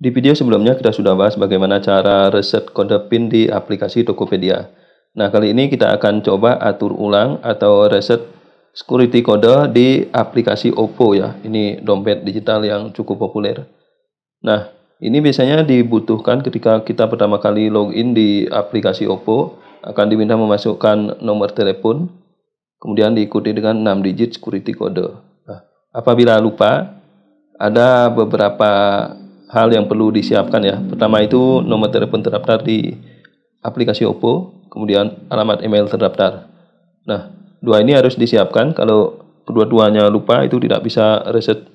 Di video sebelumnya kita sudah bahas bagaimana cara reset kode PIN di aplikasi Tokopedia. Nah, kali ini kita akan coba atur ulang atau reset security kode di aplikasi Oppo ya. Ini dompet digital yang cukup populer. Nah, ini biasanya dibutuhkan ketika kita pertama kali login di aplikasi Oppo akan diminta memasukkan nomor telepon kemudian diikuti dengan 6 digit security kode. Nah, apabila lupa ada beberapa hal yang perlu disiapkan ya. Pertama itu nomor telepon terdaftar di aplikasi OPPO, kemudian alamat email terdaftar. Nah, dua ini harus disiapkan. Kalau kedua-duanya lupa itu tidak bisa reset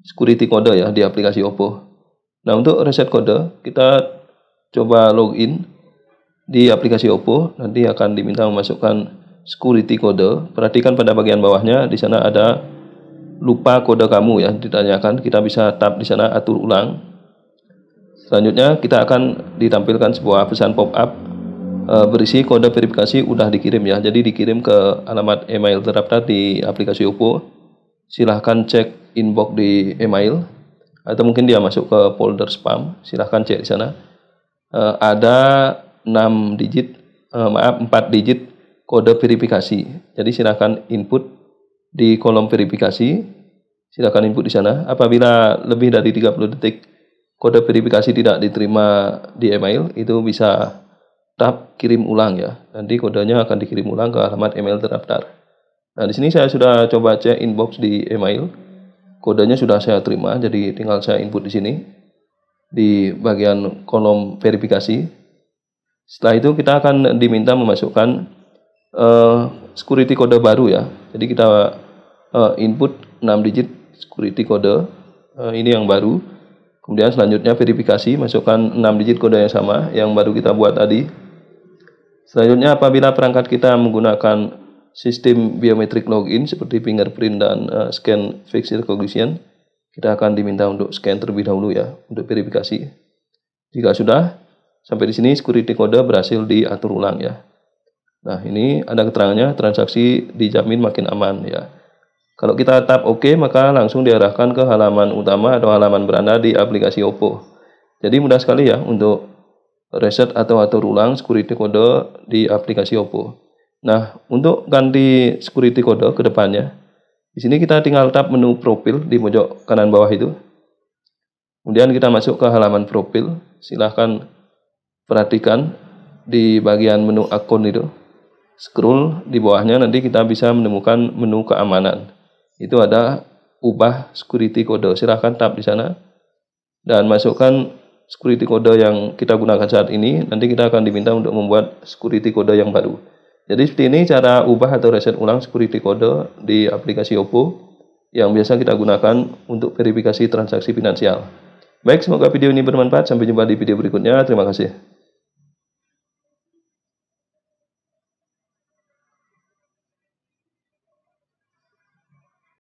security kode ya di aplikasi OPPO. Nah, untuk reset kode kita coba login di aplikasi OPPO, nanti akan diminta memasukkan security kode. Perhatikan pada bagian bawahnya di sana ada lupa kode kamu ya ditanyakan kita bisa tap di sana atur ulang Selanjutnya kita akan ditampilkan sebuah pesan pop-up eh, berisi kode verifikasi udah dikirim ya. Jadi dikirim ke alamat email terdaftar di aplikasi Oppo. Silahkan cek inbox di email atau mungkin dia masuk ke folder spam. Silahkan cek di sana. Eh, ada 6 digit, eh, maaf 4 digit kode verifikasi. Jadi silahkan input di kolom verifikasi. Silahkan input di sana. Apabila lebih dari 30 detik kode verifikasi tidak diterima di email itu bisa tap kirim ulang ya. Nanti kodenya akan dikirim ulang ke alamat email terdaftar. Nah, di sini saya sudah coba cek inbox di email. Kodenya sudah saya terima, jadi tinggal saya input di sini di bagian kolom verifikasi. Setelah itu kita akan diminta memasukkan uh, security kode baru ya. Jadi kita uh, input 6 digit security kode uh, ini yang baru Kemudian selanjutnya verifikasi, masukkan 6 digit kode yang sama yang baru kita buat tadi. Selanjutnya apabila perangkat kita menggunakan sistem biometrik login seperti fingerprint dan uh, scan facial recognition, kita akan diminta untuk scan terlebih dahulu ya untuk verifikasi. Jika sudah, sampai di sini security kode berhasil diatur ulang ya. Nah, ini ada keterangannya transaksi dijamin makin aman ya. Kalau kita tap OK, maka langsung diarahkan ke halaman utama atau halaman beranda di aplikasi Oppo. Jadi mudah sekali ya untuk reset atau atur ulang security kode di aplikasi Oppo. Nah, untuk ganti security kode ke depannya, di sini kita tinggal tap menu profil di pojok kanan bawah itu. Kemudian kita masuk ke halaman profil. Silahkan perhatikan di bagian menu akun itu. Scroll di bawahnya nanti kita bisa menemukan menu keamanan itu ada ubah security kode. Silahkan tap di sana dan masukkan security kode yang kita gunakan saat ini. Nanti kita akan diminta untuk membuat security kode yang baru. Jadi seperti ini cara ubah atau reset ulang security kode di aplikasi OPPO yang biasa kita gunakan untuk verifikasi transaksi finansial. Baik, semoga video ini bermanfaat. Sampai jumpa di video berikutnya. Terima kasih.